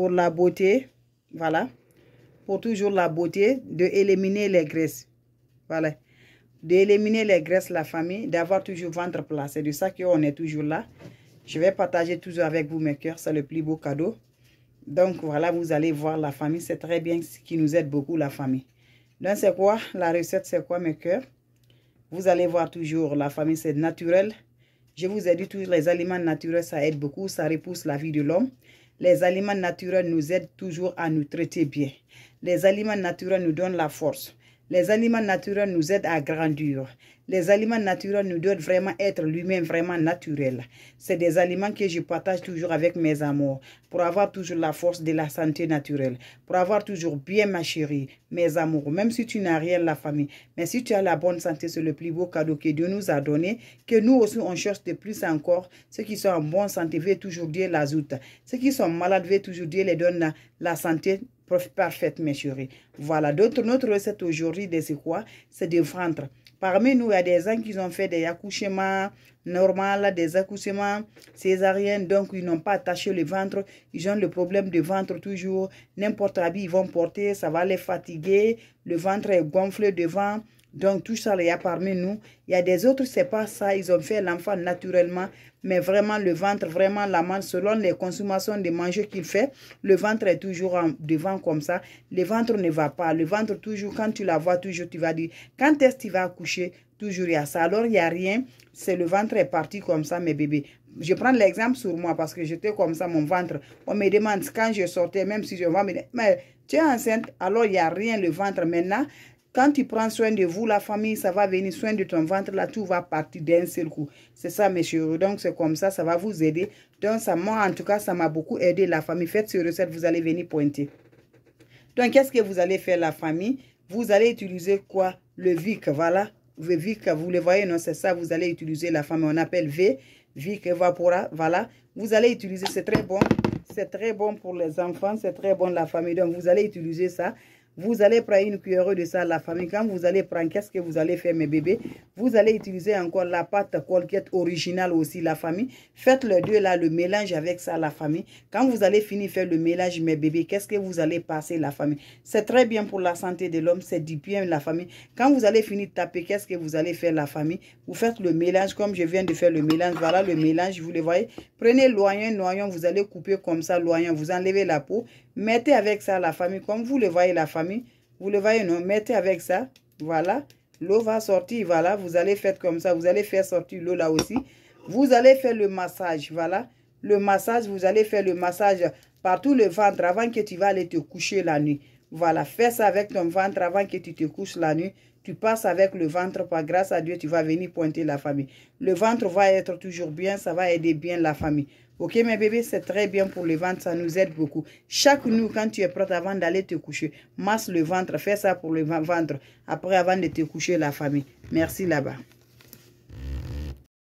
pour la beauté, voilà, pour toujours la beauté, de éliminer les graisses, voilà, d'éliminer les graisses, la famille, d'avoir toujours ventre plat. C'est de ça qu'on est toujours là. Je vais partager toujours avec vous mes cœurs, c'est le plus beau cadeau. Donc voilà, vous allez voir la famille, c'est très bien ce qui nous aide beaucoup, la famille. Donc c'est quoi la recette, c'est quoi mes cœurs Vous allez voir toujours, la famille c'est naturel. Je vous ai dit, tous les aliments naturels, ça aide beaucoup, ça repousse la vie de l'homme. Les aliments naturels nous aident toujours à nous traiter bien. Les aliments naturels nous donnent la force. Les aliments naturels nous aident à grandir. Les aliments naturels nous doivent vraiment être lui-même vraiment naturel. C'est des aliments que je partage toujours avec mes amours pour avoir toujours la force de la santé naturelle, pour avoir toujours bien ma chérie, mes amours, même si tu n'as rien la famille. Mais si tu as la bonne santé, c'est le plus beau cadeau que Dieu nous a donné, que nous aussi on cherche de plus encore. Ceux qui sont en bonne santé, veulent toujours la zoute. Ceux qui sont malades, veulent toujours dire les donne la, la santé parfaite mes chéris. Voilà, d'autres, notre recette aujourd'hui, c'est quoi C'est des ventre. Parmi nous, il y a des gens qui ont fait des accouchements normaux, des accouchements césariens, donc ils n'ont pas attaché le ventre, ils ont le problème de ventre toujours. N'importe habit ils vont porter, ça va les fatiguer, le ventre est gonflé devant, donc, tout ça, il y a parmi nous. Il y a des autres, c'est pas ça. Ils ont fait l'enfant naturellement. Mais vraiment, le ventre, vraiment, la main, selon les consommations de manger qu'il fait, le ventre est toujours devant comme ça. Le ventre ne va pas. Le ventre, toujours, quand tu la vois, toujours, tu vas dire, quand est-ce qu'il va accoucher? Toujours, il y a ça. Alors, il n'y a rien. C'est le ventre est parti comme ça, mes bébés. Je prends l'exemple sur moi parce que j'étais comme ça, mon ventre. On me demande quand je sortais, même si je vois, mais tu es enceinte, alors il n'y a rien, le ventre. Maintenant, quand tu prends soin de vous, la famille, ça va venir, soin de ton ventre, là, tout va partir d'un seul coup. C'est ça, mes chéris. Donc, c'est comme ça, ça va vous aider. Donc, ça, moi, en tout cas, ça m'a beaucoup aidé, la famille. Faites ces recettes, vous allez venir pointer. Donc, qu'est-ce que vous allez faire, la famille Vous allez utiliser quoi Le VIC, voilà. Le VIC, vous le voyez, non, c'est ça, vous allez utiliser la famille. On appelle V, VIC, Evapora, voilà. Vous allez utiliser, c'est très bon. C'est très bon pour les enfants, c'est très bon la famille. Donc, vous allez utiliser ça. Vous allez prendre une cuillère de ça, la famille. Quand vous allez prendre, qu'est-ce que vous allez faire, mes bébés Vous allez utiliser encore la pâte colquette originale aussi, la famille. Faites le deux là, le mélange avec ça, la famille. Quand vous allez finir faire le mélange, mes bébés, qu'est-ce que vous allez passer, la famille C'est très bien pour la santé de l'homme, c'est du bien, la famille. Quand vous allez finir taper, qu'est-ce que vous allez faire, la famille Vous faites le mélange comme je viens de faire le mélange. Voilà le mélange, vous le voyez. Prenez loyon l'oignon, vous allez couper comme ça l'oignon. Vous enlevez la peau. Mettez avec ça, la famille, comme vous le voyez, la famille. Vous le voyez, non Mettez avec ça. Voilà. L'eau va sortir, voilà. Vous allez faire comme ça. Vous allez faire sortir l'eau là aussi. Vous allez faire le massage, voilà. Le massage, vous allez faire le massage partout le ventre avant que tu vas aller te coucher la nuit. Voilà, fais ça avec ton ventre avant que tu te couches la nuit tu passes avec le ventre par Grâce à Dieu, tu vas venir pointer la famille. Le ventre va être toujours bien, ça va aider bien la famille. Ok, mes bébés, c'est très bien pour le ventre, ça nous aide beaucoup. Chaque nuit, quand tu es prête avant d'aller te coucher, masse le ventre, fais ça pour le ventre. Après, avant de te coucher, la famille. Merci là-bas.